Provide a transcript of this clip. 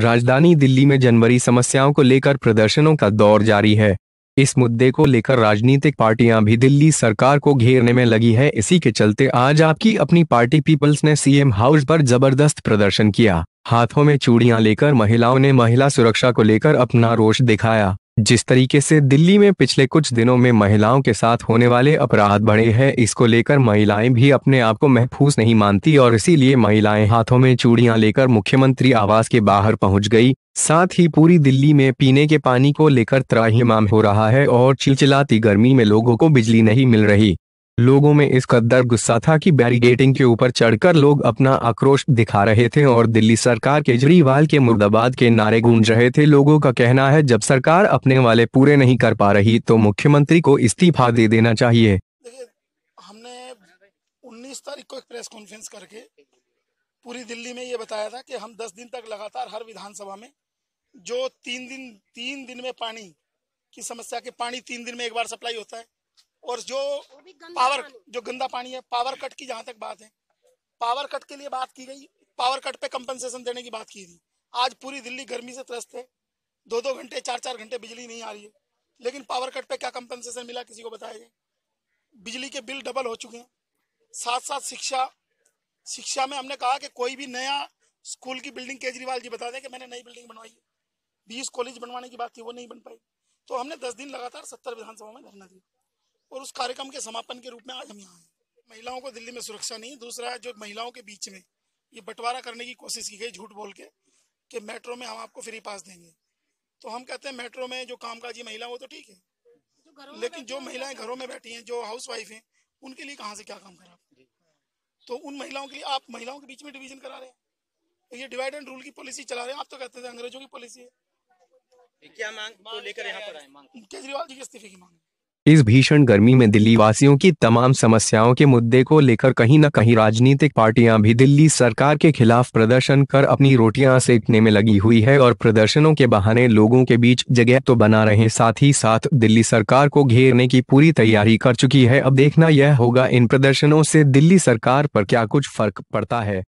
राजधानी दिल्ली में जनवरी समस्याओं को लेकर प्रदर्शनों का दौर जारी है इस मुद्दे को लेकर राजनीतिक पार्टियां भी दिल्ली सरकार को घेरने में लगी है इसी के चलते आज आपकी अपनी पार्टी पीपल्स ने सीएम हाउस पर जबरदस्त प्रदर्शन किया हाथों में चूड़ियां लेकर महिलाओं ने महिला सुरक्षा को लेकर अपना रोष दिखाया जिस तरीके से दिल्ली में पिछले कुछ दिनों में महिलाओं के साथ होने वाले अपराध बढ़े हैं इसको लेकर महिलाएं भी अपने आप को महफूज नहीं मानती और इसीलिए महिलाएं हाथों में चूड़ियां लेकर मुख्यमंत्री आवास के बाहर पहुंच गई साथ ही पूरी दिल्ली में पीने के पानी को लेकर त्राहीमाम हो रहा है और चिलचिलाती गर्मी में लोगों को बिजली नहीं मिल रही लोगों में इस कदर गुस्सा था कि बैरिगेटिंग के ऊपर चढ़कर लोग अपना आक्रोश दिखा रहे थे और दिल्ली सरकार केजरीवाल के मुर्दाबाद के नारे गूंज रहे थे लोगों का कहना है जब सरकार अपने वाले पूरे नहीं कर पा रही तो मुख्यमंत्री को इस्तीफा दे देना चाहिए हमने 19 तारीख को एक प्रेस कॉन्फ्रेंस करके पूरी दिल्ली में ये बताया था की हम दस दिन तक लगातार हर विधानसभा में जो तीन दिन तीन दिन में पानी की समस्या के पानी तीन दिन में एक बार सप्लाई होता है और जो पावर जो गंदा पानी है पावर कट की जहाँ तक बात है पावर कट के लिए बात की गई पावर कट पे कंपनसेशन देने की बात की थी आज पूरी दिल्ली गर्मी से त्रस्त है दो दो घंटे चार चार घंटे बिजली नहीं आ रही है लेकिन पावर कट पे क्या कंपनसेशन मिला किसी को बताया जाए बिजली के बिल डबल हो चुके हैं साथ साथ शिक्षा शिक्षा में हमने कहा कि कोई भी नया स्कूल की बिल्डिंग केजरीवाल जी बता दें कि मैंने नई बिल्डिंग बनवाई है बीस कॉलेज बनवाने की बात थी वो नहीं बन पाई तो हमने दस दिन लगातार सत्तर विधानसभा में धरना दिया और उस कार्यक्रम के समापन के रूप में आज हम यहाँ हैं महिलाओं को दिल्ली में सुरक्षा नहीं दूसरा है जो महिलाओं के बीच में ये बंटवारा करने की कोशिश की गई झूठ बोल के कि मेट्रो में हम आपको फ्री पास देंगे तो हम कहते हैं मेट्रो में जो कामकाजी महिला वो तो ठीक है लेकिन जो महिलाएं घरों में बैठी हैं जो हाउस वाइफ हैं उनके लिए कहाँ से क्या काम करा तो उन महिलाओं के लिए आप महिलाओं के बीच में डिवीजन करा रहे हैं तो ये डिवाइड एंड रूल की पॉलिसी चला रहे हैं आप तो कहते थे अंग्रेजों की पॉलिसी है क्या मांग लेकर यहाँ पर आए मांग केजरीवाल जी के इस्तीफे की मांग इस भीषण गर्मी में दिल्ली वासियों की तमाम समस्याओं के मुद्दे को लेकर कहीं न कहीं राजनीतिक पार्टियां भी दिल्ली सरकार के खिलाफ प्रदर्शन कर अपनी रोटियां सेकने में लगी हुई है और प्रदर्शनों के बहाने लोगों के बीच जगह तो बना रहे साथ ही साथ दिल्ली सरकार को घेरने की पूरी तैयारी कर चुकी है अब देखना यह होगा इन प्रदर्शनों से दिल्ली सरकार पर क्या कुछ फर्क पड़ता है